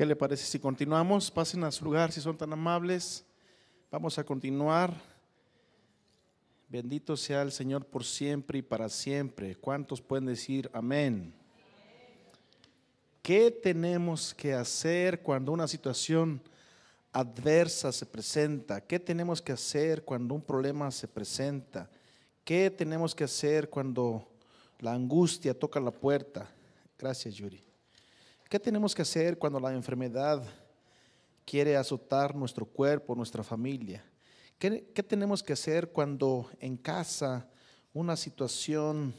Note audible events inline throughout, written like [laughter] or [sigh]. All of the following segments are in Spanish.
¿Qué le parece si continuamos? Pasen a su lugar si son tan amables. Vamos a continuar. Bendito sea el Señor por siempre y para siempre. ¿Cuántos pueden decir amén? ¿Qué tenemos que hacer cuando una situación adversa se presenta? ¿Qué tenemos que hacer cuando un problema se presenta? ¿Qué tenemos que hacer cuando la angustia toca la puerta? Gracias, Yuri. ¿Qué tenemos que hacer cuando la enfermedad quiere azotar nuestro cuerpo, nuestra familia? ¿Qué, tenemos que hacer cuando en casa una situación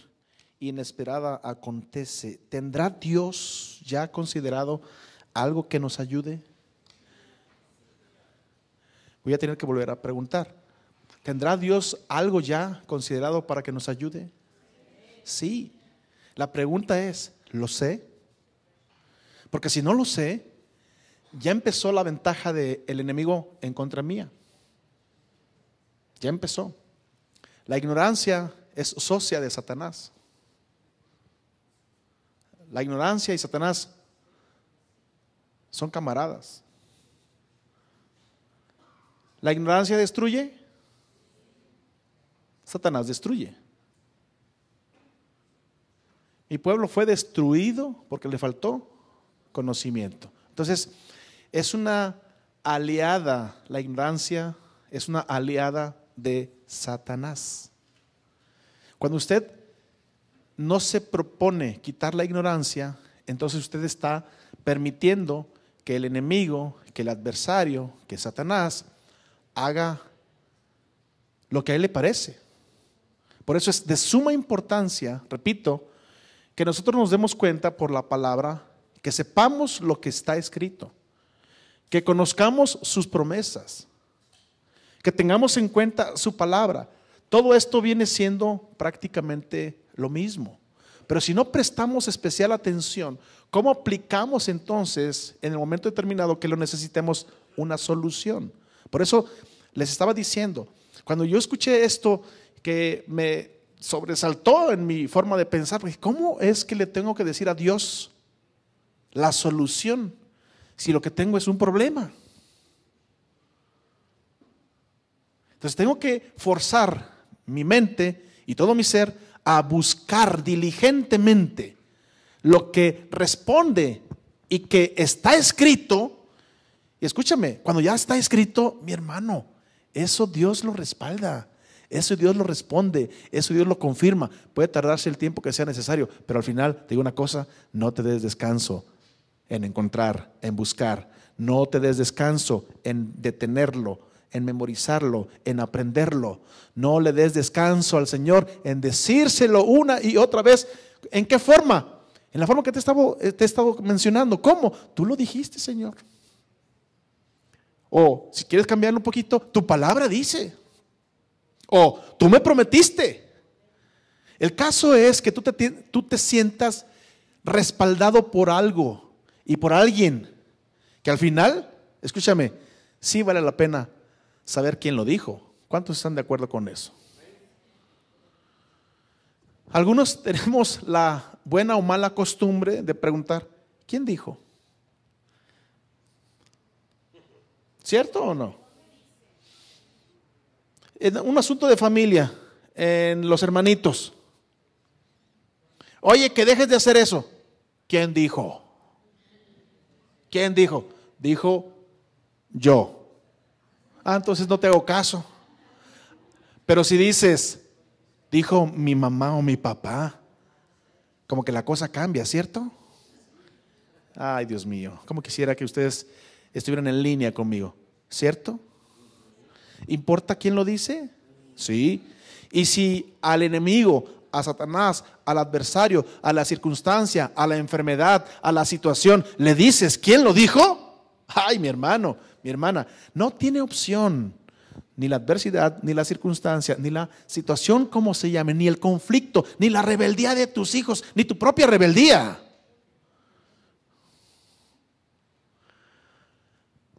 inesperada acontece? ¿Tendrá Dios ya considerado algo que nos ayude? Voy a tener que volver a preguntar. ¿Tendrá Dios algo ya considerado para que nos ayude? Sí. La pregunta es, ¿lo sé? Porque si no lo sé, ya empezó la ventaja del enemigo en contra mía. Ya empezó. La ignorancia es socia de Satanás. La ignorancia y Satanás son camaradas. ¿La ignorancia destruye? Satanás destruye. Mi pueblo fue destruido porque le faltó conocimiento. Entonces, es una aliada, la ignorancia es una aliada de Satanás. Cuando usted no se propone quitar la ignorancia, entonces usted está permitiendo que el enemigo, que el adversario, que Satanás, haga lo que a él le parece. Por eso es de suma importancia, repito, que nosotros nos demos cuenta por la palabra que sepamos lo que está escrito, que conozcamos sus promesas, que tengamos en cuenta su palabra. Todo esto viene siendo prácticamente lo mismo. Pero si no prestamos especial atención, ¿cómo aplicamos entonces en el momento determinado que lo necesitemos una solución? Por eso les estaba diciendo, cuando yo escuché esto que me sobresaltó en mi forma de pensar, ¿cómo es que le tengo que decir a Dios la solución si lo que tengo es un problema? Entonces tengo que forzar mi mente y todo mi ser a buscar diligentemente lo que responde y que está escrito. Y escúchame, cuando ya está escrito, mi hermano, eso Dios lo respalda, eso Dios lo responde, eso Dios lo confirma. Puede tardarse el tiempo que sea necesario, pero al final te digo una cosa, no te des descanso, en encontrar, en buscar. No te des descanso en detenerlo, en memorizarlo, en aprenderlo. No le des descanso al Señor en decírselo una y otra vez. ¿En qué forma? En la forma que te, estaba, eh, te he estado mencionando. ¿Cómo? Tú lo dijiste, Señor. O si quieres cambiarlo un poquito, tu palabra dice. O tú me prometiste. El caso es que tú te, tú te sientas respaldado por algo y por alguien que al final, escúchame, sí vale la pena saber quién lo dijo. ¿Cuántos están de acuerdo con eso? Algunos [laughs] tenemos la buena o mala costumbre de preguntar, ¿quién dijo? ¿Cierto o no? En un asunto de familia, en los hermanitos. Oye, que dejes de hacer eso. ¿Quién dijo? ¿Quién dijo? Dijo yo. Ah, entonces no te hago caso. Pero si dices, dijo mi mamá o mi papá, como que la cosa cambia, ¿cierto? Ay, Dios mío, como quisiera que ustedes estuvieran en línea conmigo, ¿cierto? ¿Importa quién lo dice? Sí. Y si al enemigo, a Satanás, al adversario, a la circunstancia, a la enfermedad, a la situación, le dices, ¿quién lo dijo? Ay, mi hermano, mi hermana, no tiene opción. Ni la adversidad, ni la circunstancia, ni la situación como se llame, ni el conflicto, ni la rebeldía de tus hijos, ni tu propia rebeldía.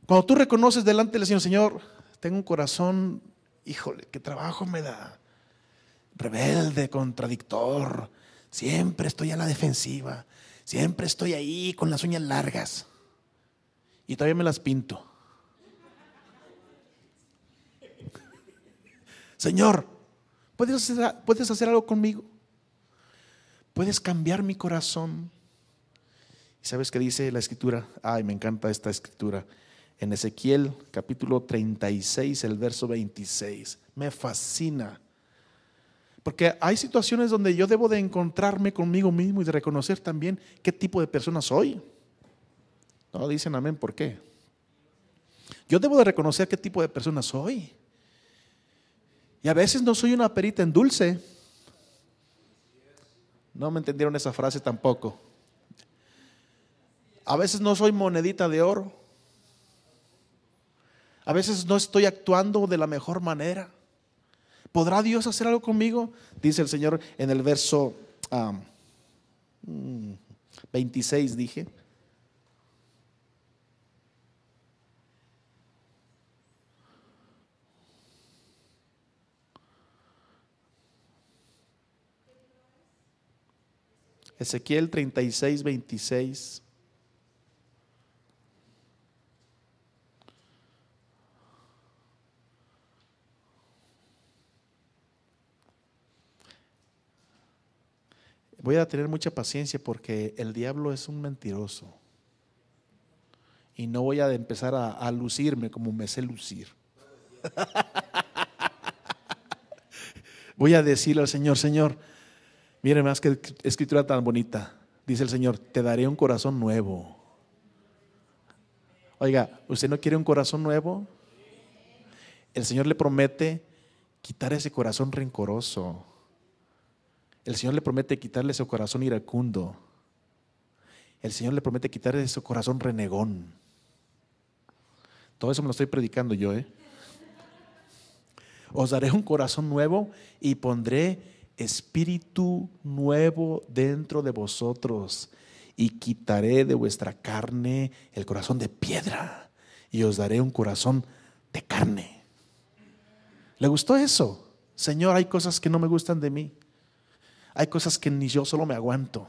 Cuando tú reconoces delante del Señor, Señor, tengo un corazón, híjole, qué trabajo me da rebelde, contradictor. Siempre estoy a la defensiva. Siempre estoy ahí con las uñas largas. Y todavía me las pinto. Señor, ¿puedes hacer, ¿puedes hacer algo conmigo? ¿Puedes cambiar mi corazón? ¿Y sabes qué dice la escritura? Ay, me encanta esta escritura. En Ezequiel capítulo 36, el verso 26. Me fascina porque hay situaciones donde yo debo de encontrarme conmigo mismo y de reconocer también qué tipo de persona soy. No dicen amén, ¿por qué? Yo debo de reconocer qué tipo de persona soy. Y a veces no soy una perita en dulce. No me entendieron esa frase tampoco. A veces no soy monedita de oro. A veces no estoy actuando de la mejor manera. ¿Podrá Dios hacer algo conmigo? Dice el Señor en el verso 26, mm, dije. Ezequiel 36, 26. Voy a tener mucha paciencia porque el diablo es un mentiroso. Y no voy a empezar a, lucirme como me sé lucir. [laughs] voy a decirle al Señor, Señor, mire más que escritura tan bonita. Dice el Señor, te daré un corazón nuevo. Oiga, ¿usted no quiere un corazón nuevo? El Señor le promete quitar ese corazón rencoroso. El Señor le promete quitarle su corazón iracundo. El Señor le promete quitarle su corazón renegón. Todo eso me lo estoy predicando yo, ¿eh? Os daré un corazón nuevo y pondré espíritu nuevo dentro de vosotros y quitaré de vuestra carne el corazón de piedra y os daré un corazón de carne. ¿Le gustó eso? Señor, hay cosas que no me gustan de mí. Hay cosas que ni yo solo me aguanto.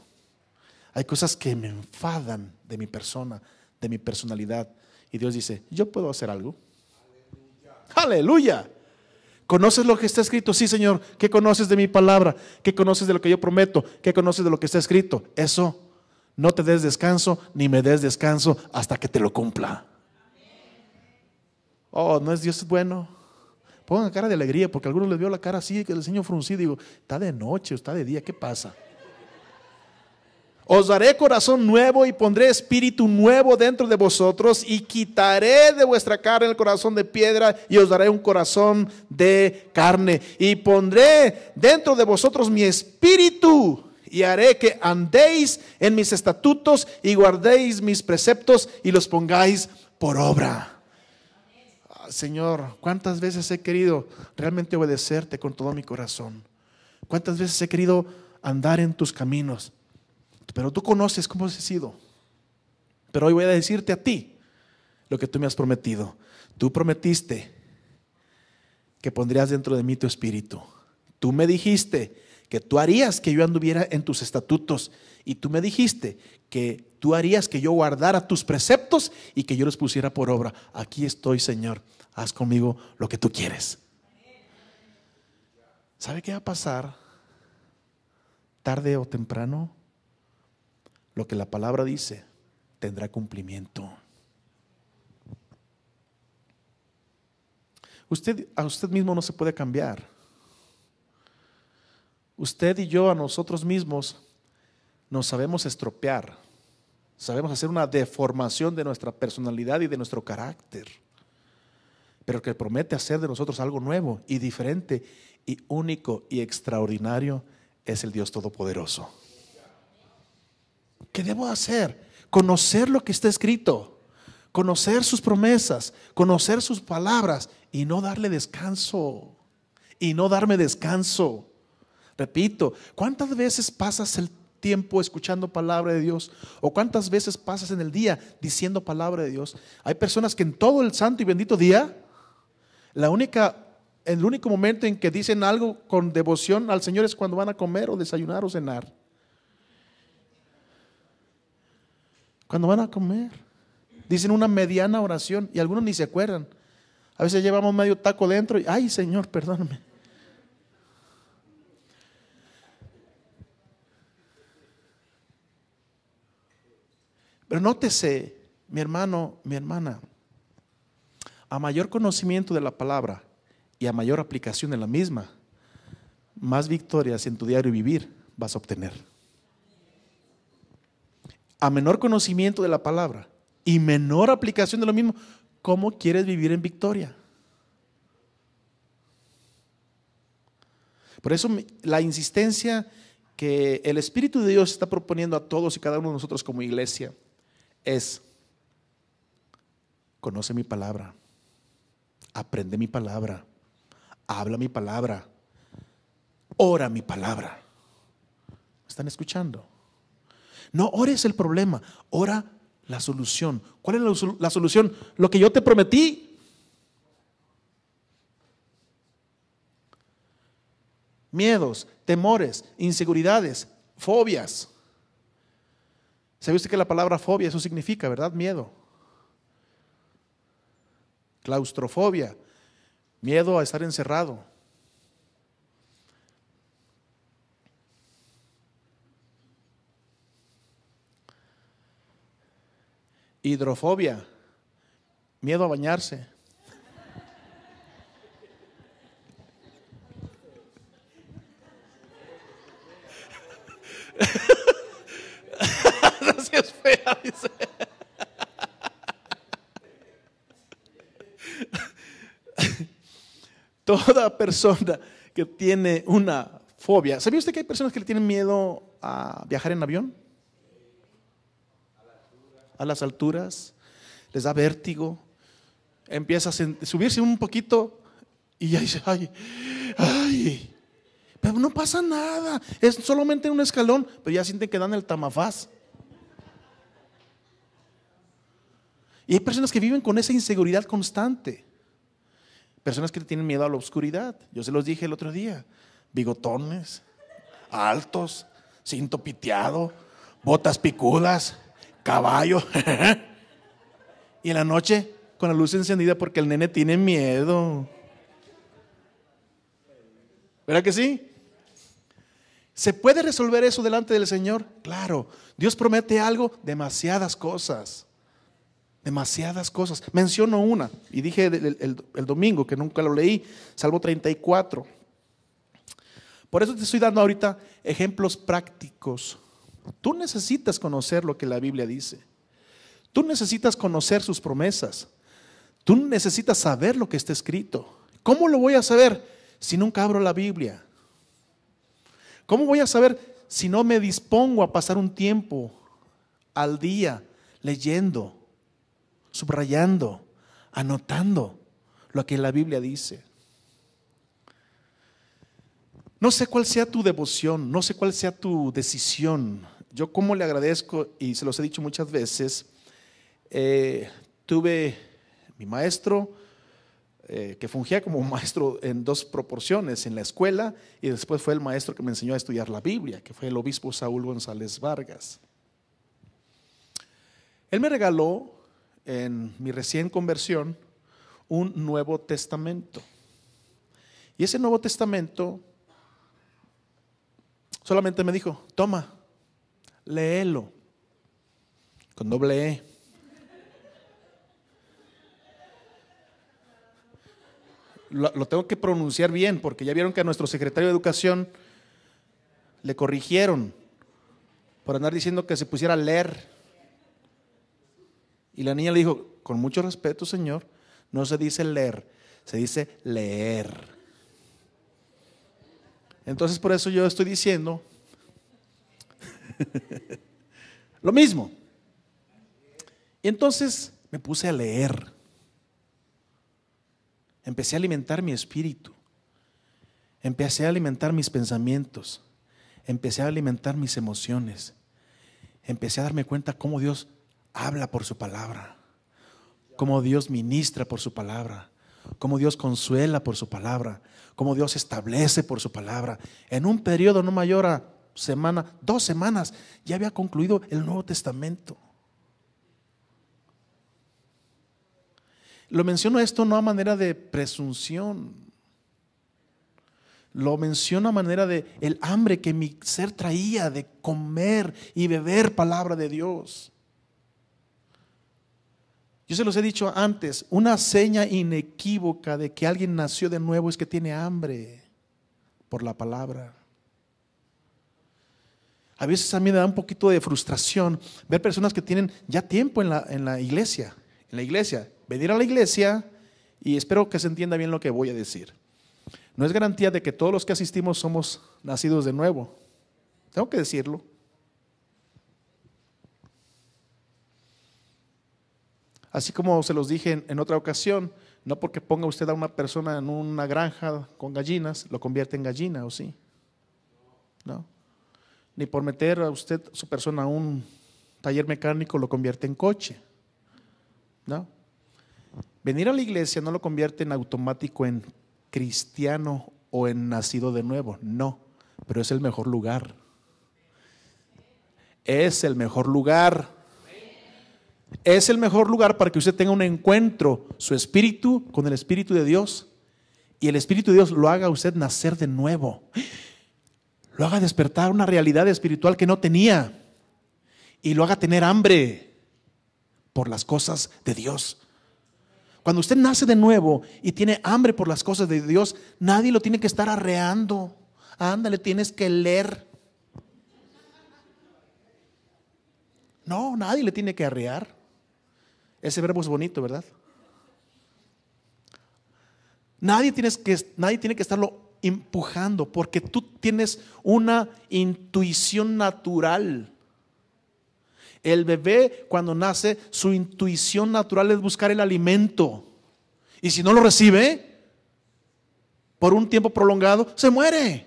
Hay cosas que me enfadan de mi persona, de mi personalidad. Y Dios dice, yo puedo hacer algo. Aleluya. ¿Conoces lo que está escrito? Sí, Señor. ¿Qué conoces de mi palabra? ¿Qué conoces de lo que yo prometo? ¿Qué conoces de lo que está escrito? Eso, no te des descanso, ni me des descanso hasta que te lo cumpla. Oh, ¿no es Dios bueno? Pongan cara de alegría, porque algunos les vio la cara así, que el señor fruncido. Digo, está de noche, está de día, ¿qué pasa? Os daré corazón nuevo y pondré espíritu nuevo dentro de vosotros y quitaré de vuestra carne el corazón de piedra y os daré un corazón de carne. Y pondré dentro de vosotros mi espíritu y haré que andéis en mis estatutos y guardéis mis preceptos y los pongáis por obra. Señor, ¿cuántas veces he querido realmente obedecerte con todo mi corazón? ¿Cuántas veces he querido andar en tus caminos? Pero tú conoces cómo he sido. Pero hoy voy a decirte a ti lo que tú me has prometido. Tú prometiste que pondrías dentro de mí tu espíritu. Tú me dijiste que tú harías que yo anduviera en tus estatutos. Y tú me dijiste que tú harías que yo guardara tus preceptos y que yo los pusiera por obra. Aquí estoy, Señor. Haz conmigo lo que tú quieres. ¿Sabe qué va a pasar? Tarde o temprano, lo que la palabra dice tendrá cumplimiento. Usted a usted mismo no se puede cambiar. Usted y yo a nosotros mismos nos sabemos estropear, sabemos hacer una deformación de nuestra personalidad y de nuestro carácter, pero que promete hacer de nosotros algo nuevo y diferente y único y extraordinario es el Dios Todopoderoso. ¿Qué debo hacer? Conocer lo que está escrito, conocer sus promesas, conocer sus palabras y no darle descanso, y no darme descanso. Repito, ¿cuántas veces pasas el tiempo escuchando palabra de Dios? ¿O cuántas veces pasas en el día diciendo palabra de Dios? Hay personas que en todo el santo y bendito día, la única, el único momento en que dicen algo con devoción al Señor es cuando van a comer o desayunar o cenar. Cuando van a comer, dicen una mediana oración y algunos ni se acuerdan. A veces llevamos medio taco dentro y, ay Señor, perdóname. Pero nótese, mi hermano, mi hermana, a mayor conocimiento de la palabra y a mayor aplicación de la misma, más victorias en tu diario vivir vas a obtener. A menor conocimiento de la palabra y menor aplicación de lo mismo, ¿cómo quieres vivir en victoria? Por eso la insistencia que el Espíritu de Dios está proponiendo a todos y cada uno de nosotros como iglesia es, conoce mi palabra, aprende mi palabra, habla mi palabra, ora mi palabra. están escuchando? No ores el problema, ora la solución. ¿Cuál es la solución? Lo que yo te prometí, miedos, temores, inseguridades, fobias. ¿Sabe usted que la palabra fobia eso significa, verdad? Miedo. Claustrofobia, miedo a estar encerrado. Hidrofobia, miedo a bañarse. Toda persona que tiene una fobia. ¿Sabía usted que hay personas que le tienen miedo a viajar en avión? A las alturas. Les da vértigo. Empieza a subirse un poquito y ya dice, ay, ay. Pero no pasa nada. Es solamente un escalón, pero ya sienten que dan el tamafaz. Y hay personas que viven con esa inseguridad constante. Personas que tienen miedo a la oscuridad. Yo se los dije el otro día. Bigotones, altos, cinto piteado, botas picudas, caballo. [laughs] y en la noche con la luz encendida porque el nene tiene miedo. ¿Verdad que sí? ¿Se puede resolver eso delante del Señor? Claro, Dios promete algo, demasiadas cosas. Demasiadas cosas. Menciono una, y dije el, domingo que nunca lo leí, salvo 34. Por eso te estoy dando ahorita ejemplos prácticos. Tú necesitas conocer lo que la Biblia dice. Tú necesitas conocer sus promesas. Tú necesitas saber lo que está escrito. ¿Cómo lo voy a saber si nunca abro la Biblia? ¿Cómo voy a saber si no me dispongo a pasar un tiempo al día leyendo? subrayando, anotando lo que la Biblia dice. No sé cuál sea tu devoción, no sé cuál sea tu decisión. Yo como le agradezco, y se los he dicho muchas veces, eh, tuve mi maestro, eh, que fungía como maestro en dos proporciones, en la escuela, y después fue el maestro que me enseñó a estudiar la Biblia, que fue el obispo Saúl González Vargas. Él me regaló en mi recién conversión un Nuevo Testamento. Y ese Nuevo Testamento solamente me dijo, toma, léelo, con doble E. Lo, tengo que pronunciar bien, porque ya vieron que a nuestro secretario de Educación le corrigieron por andar diciendo que se pusiera a leer. Y la niña le dijo, con mucho respeto, señor, no se dice leer, se dice leer. Entonces por eso yo estoy diciendo [laughs] lo mismo. Y entonces me puse a leer. Empecé a alimentar mi espíritu. Empecé a alimentar mis pensamientos. Empecé a alimentar mis emociones. Empecé a darme cuenta cómo Dios habla por su palabra, como Dios ministra por su palabra, como Dios consuela por su palabra, como Dios establece por su palabra. En un periodo no mayor a semana, dos semanas, ya había concluido el Nuevo Testamento. Lo menciono esto no a manera de presunción. Lo menciono a manera de el hambre que mi ser traía de comer y beber palabra de Dios. Yo se los he dicho antes, una seña inequívoca de que alguien nació de nuevo es que tiene hambre por la palabra. A veces a mí me da un poquito de frustración ver personas que tienen ya tiempo en la, en la iglesia, en la iglesia, venir a la iglesia y espero que se entienda bien lo que voy a decir. No es garantía de que todos los que asistimos somos nacidos de nuevo. Tengo que decirlo. Así como se los dije en, otra ocasión, no porque ponga usted a una persona en una granja con gallinas, lo convierte en gallina, ¿o sí? ¿No? Ni por meter a usted, su persona, a un taller mecánico, lo convierte en coche. ¿No? Venir a la iglesia no lo convierte en automático en cristiano o en nacido de nuevo, no, pero es el mejor lugar. Es el mejor lugar. Es el mejor lugar para que usted tenga un encuentro, su espíritu con el espíritu de Dios. Y el espíritu de Dios lo haga usted nacer de nuevo. Lo haga despertar una realidad espiritual que no tenía. Y lo haga tener hambre por las cosas de Dios. Cuando usted nace de nuevo y tiene hambre por las cosas de Dios, nadie lo tiene que estar arreando. Ándale, tienes que leer. No, nadie le tiene que arrear. Ese verbo es bonito, ¿verdad? Nadie, tienes que, nadie tiene que estarlo empujando porque tú tienes una intuición natural. El bebé cuando nace, su intuición natural es buscar el alimento. Y si no lo recibe por un tiempo prolongado, se muere.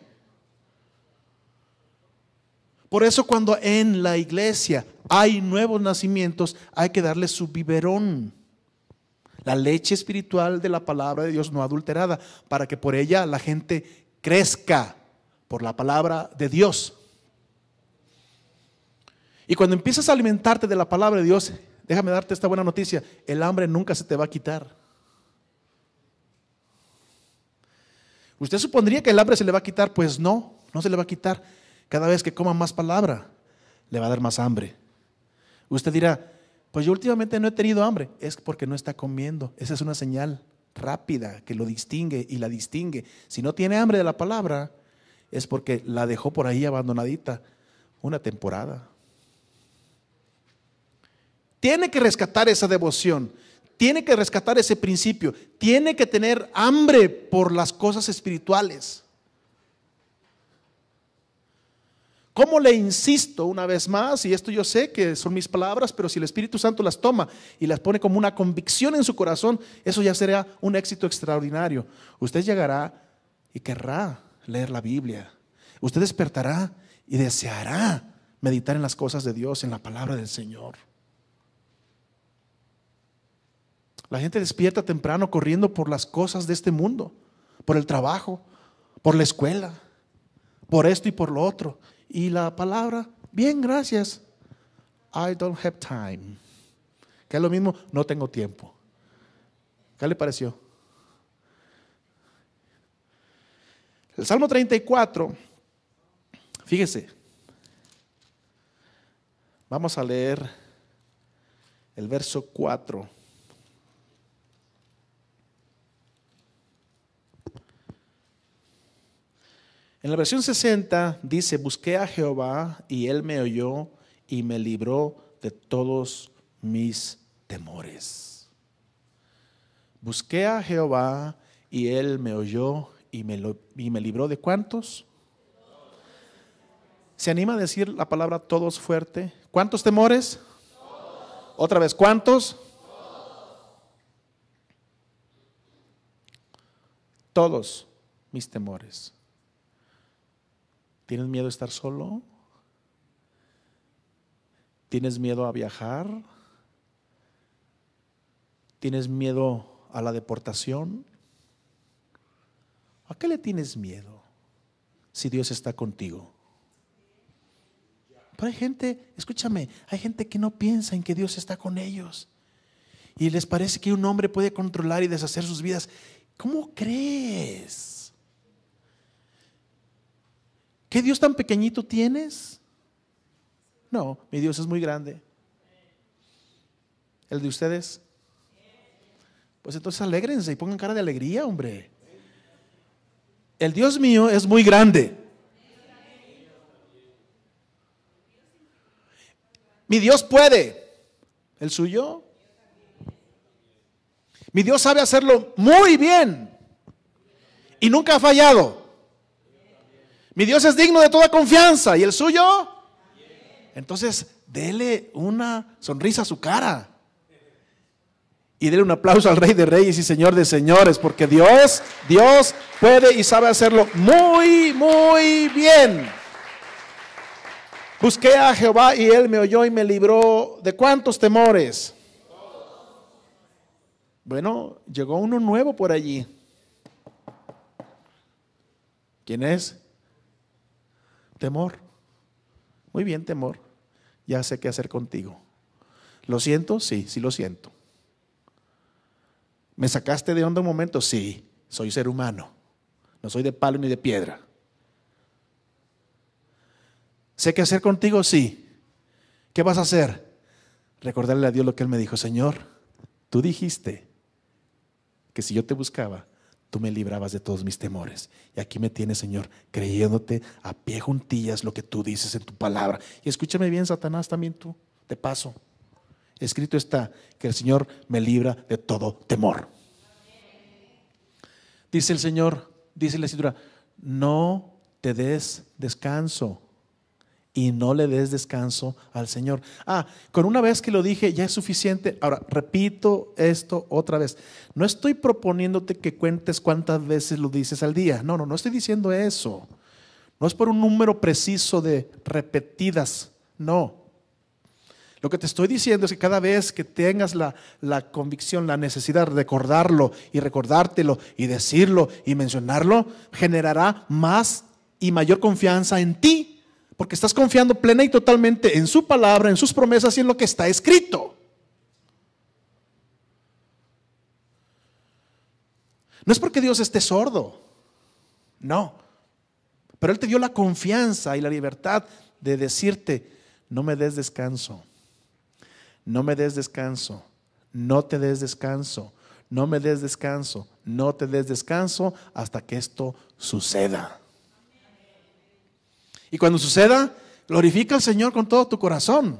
Por eso cuando en la iglesia hay nuevos nacimientos, hay que darle su biberón. La leche espiritual de la palabra de Dios no adulterada, para que por ella la gente crezca por la palabra de Dios. Y cuando empiezas a alimentarte de la palabra de Dios, déjame darte esta buena noticia, el hambre nunca se te va a quitar. ¿Usted supondría que el hambre se le va a quitar? Pues no, no se le va a quitar. Cada vez que coma más palabra, le va a dar más hambre. Usted dirá, pues yo últimamente no he tenido hambre. Es porque no está comiendo. Esa es una señal rápida que lo distingue y la distingue. Si no tiene hambre de la palabra, es porque la dejó por ahí abandonadita una temporada. Tiene que rescatar esa devoción, tiene que rescatar ese principio, tiene que tener hambre por las cosas espirituales. ¿Cómo le insisto una vez más? Y esto yo sé que son mis palabras, pero si el Espíritu Santo las toma y las pone como una convicción en su corazón, eso ya será un éxito extraordinario. Usted llegará y querrá leer la Biblia. Usted despertará y deseará meditar en las cosas de Dios, en la palabra del Señor. La gente despierta temprano corriendo por las cosas de este mundo, por el trabajo, por la escuela, por esto y por lo otro y la palabra, bien, gracias. I don't have time. Que es lo mismo, no tengo tiempo. ¿Qué le pareció? El Salmo 34, fíjese, vamos a leer el verso 4. En la versión 60 dice, busqué a Jehová y él me oyó y me libró de todos mis temores. Busqué a Jehová y él me oyó y me, y me libró de cuántos. ¿Se anima a decir la palabra todos fuerte? ¿Cuántos temores? Otra vez, ¿cuántos? todos mis temores. ¿Tienes miedo a estar solo? ¿Tienes miedo a viajar? ¿Tienes miedo a la deportación? ¿A qué le tienes miedo si Dios está contigo? Pero hay gente, escúchame, hay gente que no piensa en que Dios está con ellos. Y les parece que un hombre puede controlar y deshacer sus vidas. ¿Cómo crees? ¿Qué Dios tan pequeñito tienes? No, mi Dios es muy grande. ¿El de ustedes? Pues entonces alegrense y pongan cara de alegría, hombre. El Dios mío es muy grande. Mi Dios puede. ¿El suyo? Mi Dios sabe hacerlo muy bien. Y nunca ha fallado. Mi Dios es digno de toda confianza. ¿Y el suyo? Entonces, dele una sonrisa a su cara. Y dele un aplauso al Rey de Reyes y Señor de Señores, porque Dios, Dios puede y sabe hacerlo muy, muy bien. Busqué a Jehová y él me oyó y me libró de cuántos temores. Bueno, llegó uno nuevo por allí. ¿Quién es? Temor. Muy bien, temor. Ya sé qué hacer contigo. ¿Lo siento? Sí, sí lo siento. ¿Me sacaste de onda un momento? Sí, soy ser humano. No soy de palo ni de piedra. ¿Sé qué hacer contigo? Sí. ¿Qué vas a hacer? Recordarle a Dios lo que Él me dijo. Señor, tú dijiste que si yo te buscaba, tú me librabas de todos mis temores. Y aquí me tienes, Señor, creyéndote a pie juntillas lo que tú dices en tu palabra. Y escúchame bien, Satanás, también tú, te paso. Escrito está que el Señor me libra de todo temor. Dice el Señor, dice la escritura, no te des descanso y no le des descanso al Señor. Ah, con una vez que lo dije ya es suficiente. Ahora, repito esto otra vez. No estoy proponiéndote que cuentes cuántas veces lo dices al día. No, no, no estoy diciendo eso. No es por un número preciso de repetidas. No. Lo que te estoy diciendo es que cada vez que tengas la, la convicción, la necesidad de recordarlo y recordártelo y decirlo y mencionarlo, generará más y mayor confianza en ti porque estás confiando plena y totalmente en su palabra, en sus promesas y en lo que está escrito. No es porque Dios esté sordo, no. Pero Él te dio la confianza y la libertad de decirte, no me des descanso, no me des descanso, no te des descanso, no me des descanso, no te des descanso hasta que esto suceda. Y cuando suceda, glorifica al Señor con todo tu corazón.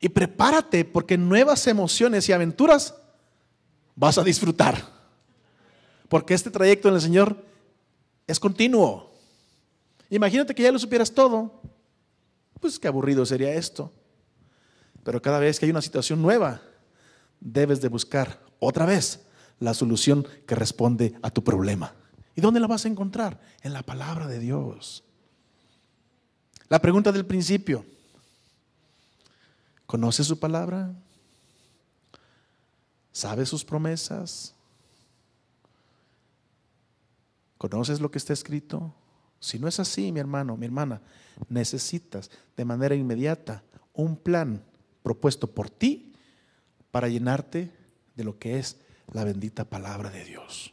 Y prepárate porque nuevas emociones y aventuras vas a disfrutar. Porque este trayecto en el Señor es continuo. Imagínate que ya lo supieras todo. Pues qué aburrido sería esto. Pero cada vez que hay una situación nueva, debes de buscar otra vez la solución que responde a tu problema. ¿Y dónde la vas a encontrar? En la palabra de Dios. La pregunta del principio. ¿Conoce su palabra? ¿Sabe sus promesas? ¿Conoces lo que está escrito? Si no es así, mi hermano, mi hermana, necesitas de manera inmediata un plan propuesto por ti para llenarte de lo que es la bendita palabra de Dios.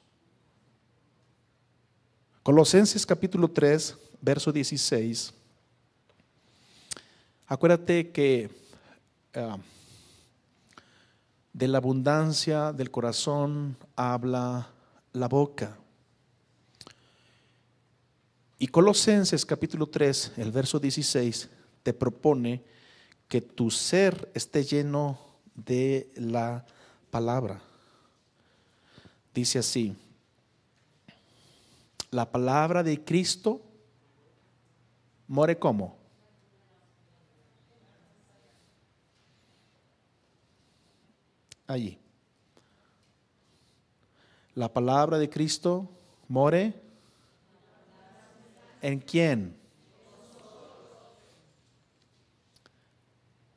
Colosenses capítulo 3, verso 16. Acuérdate que ah, de la abundancia del corazón habla la boca. Y Colosenses capítulo 3, el verso 16, te propone que tu ser esté lleno de la palabra. Dice así, la palabra de Cristo more como. Allí. La palabra de Cristo more en quién.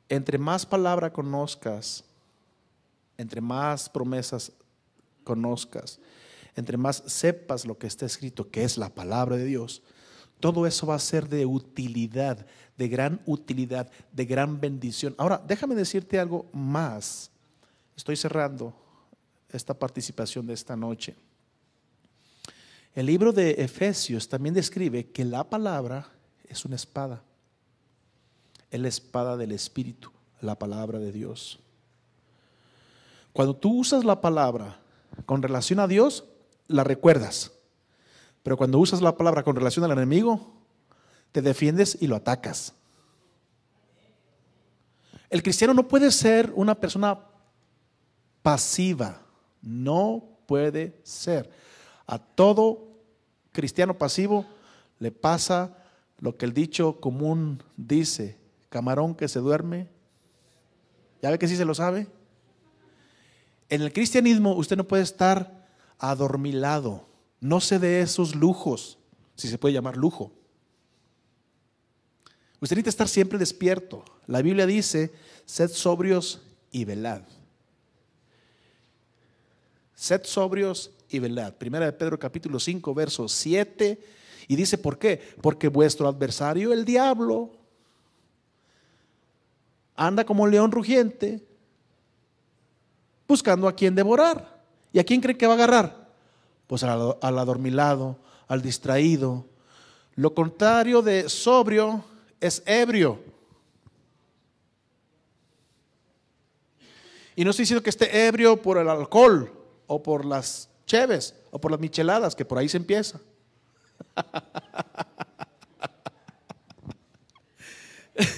Entre más palabra conozcas, entre más promesas conozcas, entre más sepas lo que está escrito, que es la palabra de Dios, todo eso va a ser de utilidad, de gran utilidad, de gran bendición. Ahora, déjame decirte algo más. Estoy cerrando esta participación de esta noche. El libro de Efesios también describe que la palabra es una espada. Es la espada del Espíritu, la palabra de Dios. Cuando tú usas la palabra con relación a Dios, la recuerdas. Pero cuando usas la palabra con relación al enemigo, te defiendes y lo atacas. El cristiano no puede ser una persona pasiva. No puede ser. A todo cristiano pasivo le pasa lo que el dicho común dice, camarón que se duerme. ¿Ya ve que sí se lo sabe? En el cristianismo usted no puede estar adormilado. No se de esos lujos, si se puede llamar lujo. Usted necesita estar siempre despierto. La Biblia dice, sed sobrios y velad. Sed sobrios y velad. Primera de Pedro capítulo 5, verso 7. Y dice, ¿por qué? Porque vuestro adversario, el diablo, anda como un león rugiente, buscando a quien devorar. ¿Y a quién cree que va a agarrar? Pues al, adormilado, al distraído. Lo contrario de sobrio es ebrio. Y no estoy diciendo que esté ebrio por el alcohol o por las cheves o por las micheladas, que por ahí se empieza. [laughs]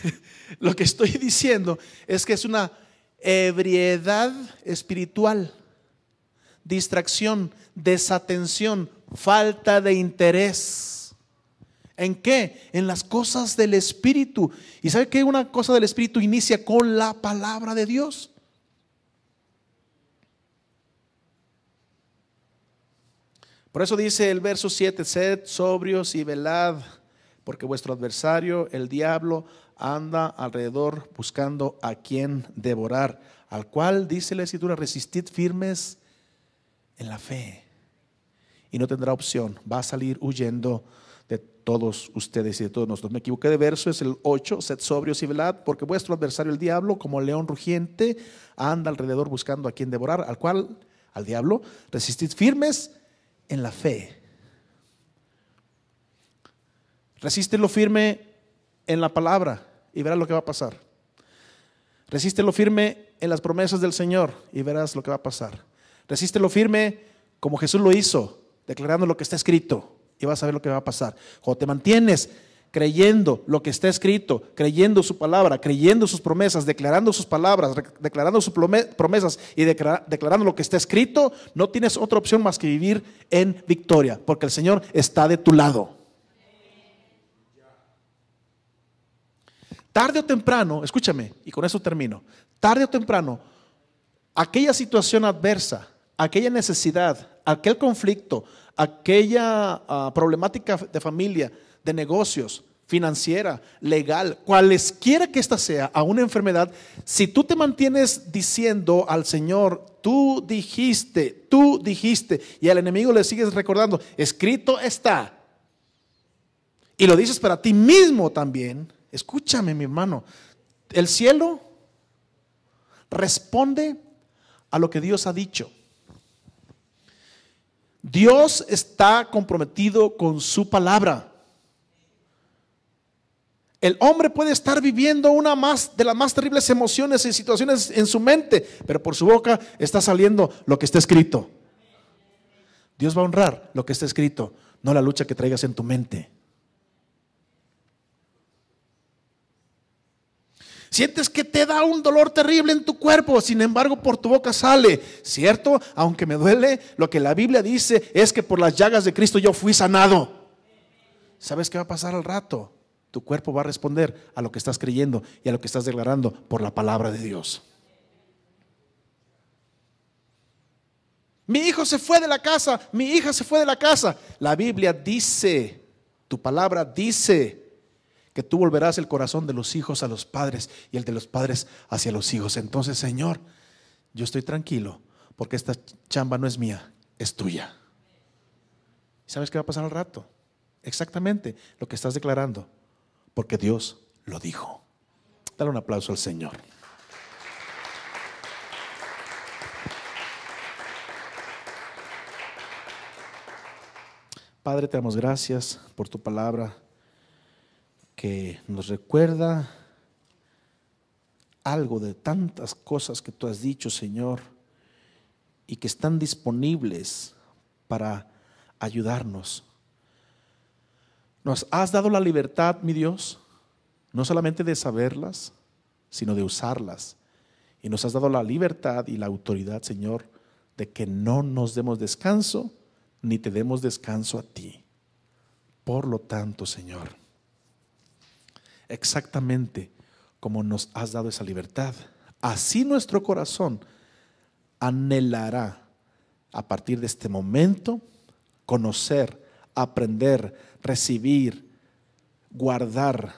Lo que estoy diciendo es que es una ebriedad espiritual distracción, desatención, falta de interés. ¿En qué? En las cosas del Espíritu. ¿Y sabe que una cosa del Espíritu inicia con la palabra de Dios? Por eso dice el verso 7, sed sobrios y velad, porque vuestro adversario, el diablo, anda alrededor buscando a quien devorar, al cual dice la escritura, resistid firmes en la fe. Y no tendrá opción, va a salir huyendo de todos ustedes y de todos nosotros. Me equivoqué de verso, es el 8, sed sobrios y velad, porque vuestro adversario el diablo, como león rugiente, anda alrededor buscando a quien devorar, al cual, al diablo, resistid firmes en la fe. lo firme en la palabra y verás lo que va a pasar. lo firme en las promesas del Señor y verás lo que va a pasar lo firme como Jesús lo hizo, declarando lo que está escrito y vas a ver lo que va a pasar. Cuando te mantienes creyendo lo que está escrito, creyendo su palabra, creyendo sus promesas, declarando sus palabras, declarando sus promesas y declarando lo que está escrito, no tienes otra opción más que vivir en victoria, porque el Señor está de tu lado. Tarde o temprano, escúchame, y con eso termino, tarde o temprano, aquella situación adversa aquella necesidad, aquel conflicto, aquella ah, problemática de familia, de negocios, financiera, legal, cualesquiera que ésta sea, a una enfermedad, si tú te mantienes diciendo al Señor, tú dijiste, tú dijiste, y al enemigo le sigues recordando, escrito está, y lo dices para ti mismo también, escúchame mi hermano, el cielo responde a lo que Dios ha dicho. Dios está comprometido con su palabra. El hombre puede estar viviendo una más de las más terribles emociones y situaciones en su mente, pero por su boca está saliendo lo que está escrito. Dios va a honrar lo que está escrito, no la lucha que traigas en tu mente. Sientes que te da un dolor terrible en tu cuerpo, sin embargo por tu boca sale. ¿Cierto? Aunque me duele, lo que la Biblia dice es que por las llagas de Cristo yo fui sanado. ¿Sabes qué va a pasar al rato? Tu cuerpo va a responder a lo que estás creyendo y a lo que estás declarando por la palabra de Dios. Mi hijo se fue de la casa, mi hija se fue de la casa. La Biblia dice, tu palabra dice, que tú volverás el corazón de los hijos a los padres y el de los padres hacia los hijos. Entonces, Señor, yo estoy tranquilo porque esta chamba no es mía, es tuya. ¿Sabes qué va a pasar al rato? Exactamente lo que estás declarando, porque Dios lo dijo. Dale un aplauso al Señor. Padre, te damos gracias por tu palabra que nos recuerda algo de tantas cosas que tú has dicho, Señor, y que están disponibles para ayudarnos. Nos has dado la libertad, mi Dios, no solamente de saberlas, sino de usarlas. Y nos has dado la libertad y la autoridad, Señor, de que no nos demos descanso, ni te demos descanso a ti. Por lo tanto, Señor, exactamente como nos has dado esa libertad. Así nuestro corazón anhelará a partir de este momento conocer, aprender, recibir, guardar,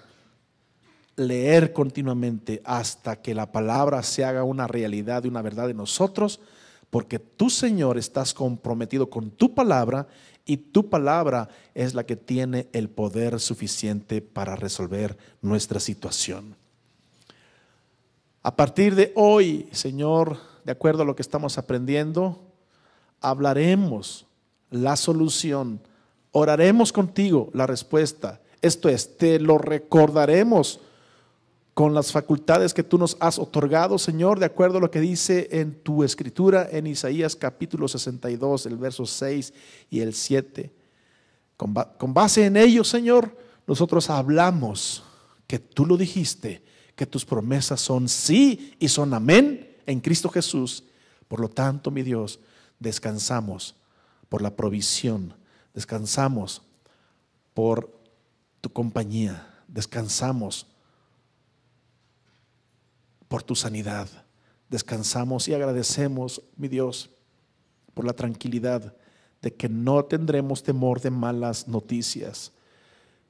leer continuamente hasta que la palabra se haga una realidad y una verdad en nosotros porque tú, Señor, estás comprometido con tu palabra y tu palabra es la que tiene el poder suficiente para resolver nuestra situación. A partir de hoy, Señor, de acuerdo a lo que estamos aprendiendo, hablaremos la solución, oraremos contigo la respuesta. Esto es, te lo recordaremos con las facultades que tú nos has otorgado, Señor, de acuerdo a lo que dice en tu escritura en Isaías capítulo 62, el verso 6 y el 7. Con, base en ello, Señor, nosotros hablamos que tú lo dijiste, que tus promesas son sí y son amén en Cristo Jesús. Por lo tanto, mi Dios, descansamos por la provisión, descansamos por tu compañía, descansamos por tu sanidad. Descansamos y agradecemos, mi Dios, por la tranquilidad de que no tendremos temor de malas noticias,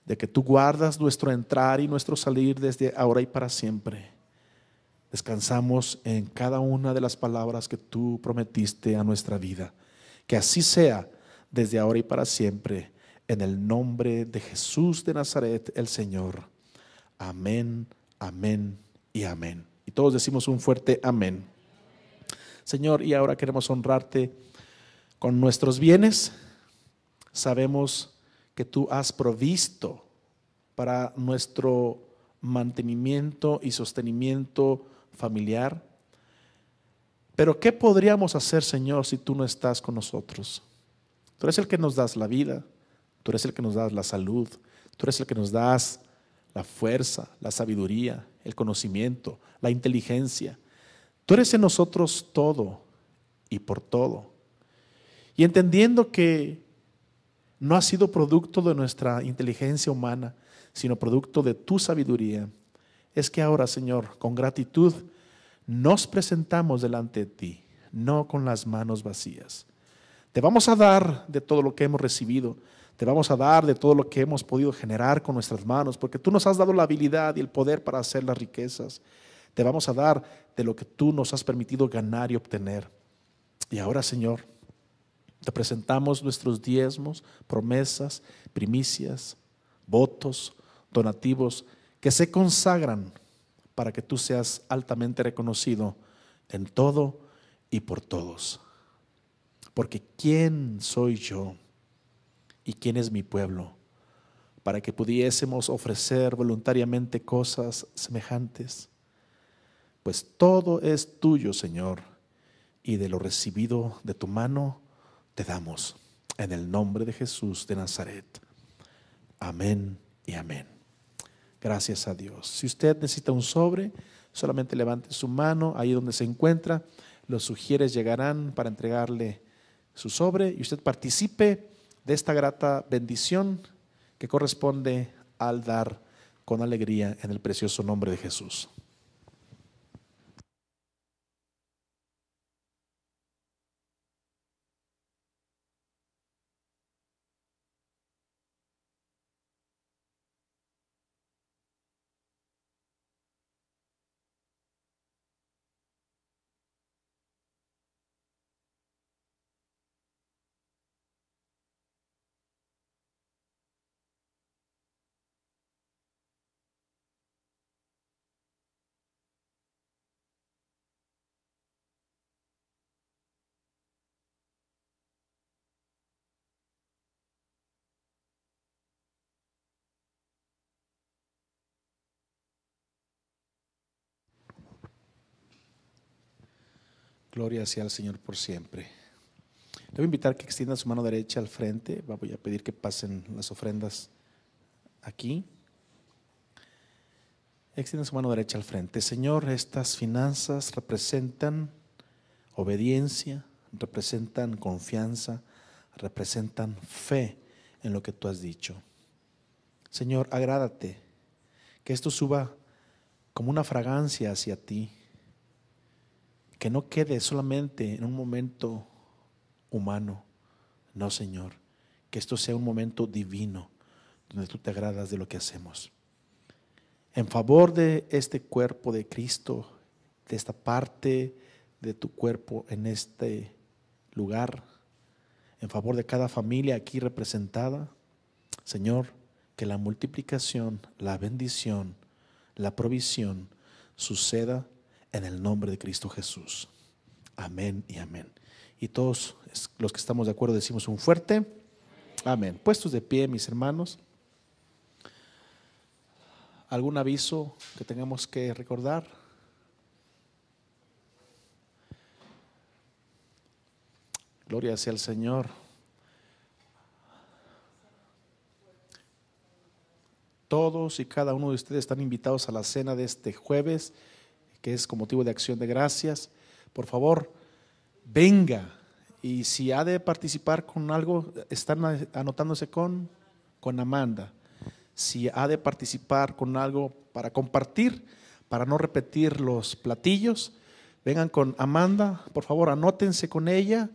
de que tú guardas nuestro entrar y nuestro salir desde ahora y para siempre. Descansamos en cada una de las palabras que tú prometiste a nuestra vida. Que así sea desde ahora y para siempre, en el nombre de Jesús de Nazaret el Señor. Amén, amén y amén. Y todos decimos un fuerte amén. Señor, y ahora queremos honrarte con nuestros bienes. Sabemos que tú has provisto para nuestro mantenimiento y sostenimiento familiar. Pero ¿qué podríamos hacer, Señor, si tú no estás con nosotros? Tú eres el que nos das la vida, tú eres el que nos das la salud, tú eres el que nos das la fuerza, la sabiduría, el conocimiento, la inteligencia. Tú eres en nosotros todo y por todo. Y entendiendo que no ha sido producto de nuestra inteligencia humana, sino producto de tu sabiduría, es que ahora, Señor, con gratitud, nos presentamos delante de ti, no con las manos vacías. Te vamos a dar de todo lo que hemos recibido te vamos a dar de todo lo que hemos podido generar con nuestras manos, porque tú nos has dado la habilidad y el poder para hacer las riquezas. Te vamos a dar de lo que tú nos has permitido ganar y obtener. Y ahora, Señor, te presentamos nuestros diezmos, promesas, primicias, votos, donativos, que se consagran para que tú seas altamente reconocido en todo y por todos. Porque ¿quién soy yo? y quién es mi pueblo, para que pudiésemos ofrecer voluntariamente cosas semejantes. Pues todo es tuyo, Señor, y de lo recibido de tu mano te damos, en el nombre de Jesús de Nazaret. Amén y amén. Gracias a Dios. Si usted necesita un sobre, solamente levante su mano ahí donde se encuentra. Los sugieres llegarán para entregarle su sobre y usted participe de esta grata bendición que corresponde al dar con alegría en el precioso nombre de Jesús. Gloria sea al Señor por siempre. Le voy a invitar que extienda su mano derecha al frente. Voy a pedir que pasen las ofrendas aquí. Extienda su mano derecha al frente. Señor, estas finanzas representan obediencia, representan confianza, representan fe en lo que tú has dicho. Señor, agrádate, que esto suba como una fragancia hacia ti que no quede solamente en un momento humano. No, Señor, que esto sea un momento divino, donde tú te agradas de lo que hacemos. En favor de este cuerpo de Cristo, de esta parte de tu cuerpo en este lugar, en favor de cada familia aquí representada, Señor, que la multiplicación, la bendición, la provisión suceda en el nombre de Cristo Jesús. Amén y amén. Y todos los que estamos de acuerdo decimos un fuerte amén. Puestos de pie, mis hermanos. ¿Algún aviso que tengamos que recordar? Gloria sea el Señor. Todos y cada uno de ustedes están invitados a la cena de este jueves que es con motivo de acción de gracias, por favor, venga. Y si ha de participar con algo, están anotándose con, con Amanda. Si ha de participar con algo para compartir, para no repetir los platillos, vengan con Amanda, por favor, anótense con ella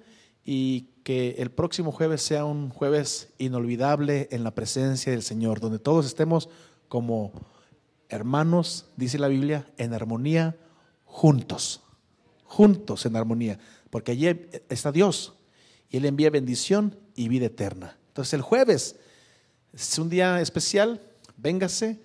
y que el próximo jueves sea un jueves inolvidable en la presencia del Señor, donde todos estemos como hermanos, dice la Biblia, en armonía juntos, juntos en armonía, porque allí está Dios y Él envía bendición y vida eterna. Entonces el jueves es un día especial, véngase,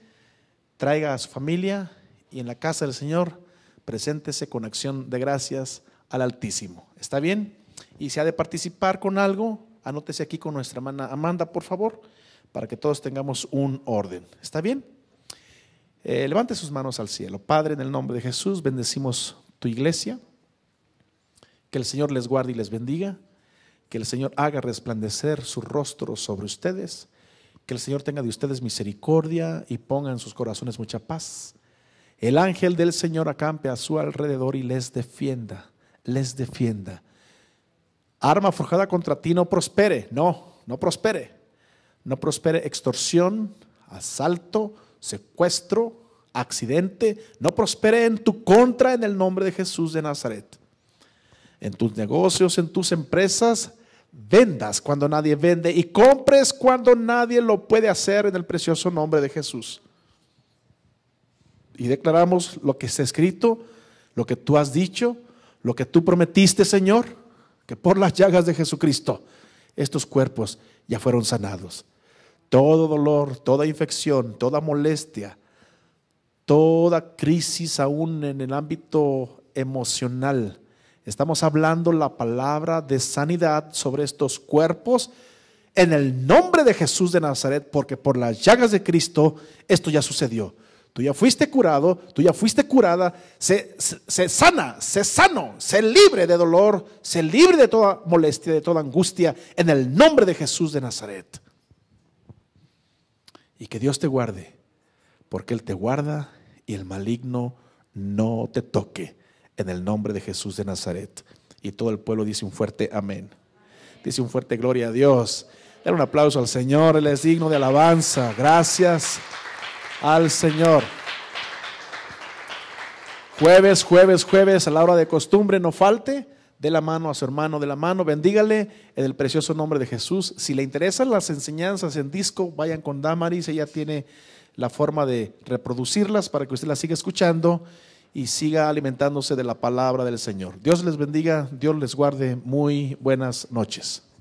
traiga a su familia y en la casa del Señor preséntese con acción de gracias al Altísimo. ¿Está bien? Y si ha de participar con algo, anótese aquí con nuestra hermana Amanda, por favor, para que todos tengamos un orden. ¿Está bien? Eh, levante sus manos al cielo. Padre, en el nombre de Jesús, bendecimos tu iglesia. Que el Señor les guarde y les bendiga. Que el Señor haga resplandecer su rostro sobre ustedes. Que el Señor tenga de ustedes misericordia y ponga en sus corazones mucha paz. El ángel del Señor acampe a su alrededor y les defienda, les defienda. Arma forjada contra ti no prospere, no, no prospere. No prospere extorsión, asalto, secuestro, accidente, no prospere en tu contra en el nombre de Jesús de Nazaret. En tus negocios, en tus empresas, vendas cuando nadie vende y compres cuando nadie lo puede hacer en el precioso nombre de Jesús. Y declaramos lo que está escrito, lo que tú has dicho, lo que tú prometiste, Señor, que por las llagas de Jesucristo estos cuerpos ya fueron sanados todo dolor, toda infección, toda molestia, toda crisis aún en el ámbito emocional. Estamos hablando la palabra de sanidad sobre estos cuerpos en el nombre de Jesús de Nazaret, porque por las llagas de Cristo esto ya sucedió. Tú ya fuiste curado, tú ya fuiste curada, se, sana, se sano, se libre de dolor, se libre de toda molestia, de toda angustia, en el nombre de Jesús de Nazaret y que Dios te guarde, porque Él te guarda y el maligno no te toque, en el nombre de Jesús de Nazaret. Y todo el pueblo dice un fuerte amén. Dice un fuerte gloria a Dios. Dale un aplauso al Señor, Él es digno de alabanza. Gracias al Señor. Jueves, jueves, jueves, a la hora de costumbre, no falte de la mano a su hermano, de la mano, bendígale en el precioso nombre de Jesús. Si le interesan las enseñanzas en disco, vayan con Damaris, ella tiene la forma de reproducirlas para que usted las siga escuchando y siga alimentándose de la palabra del Señor. Dios les bendiga, Dios les guarde. Muy buenas noches.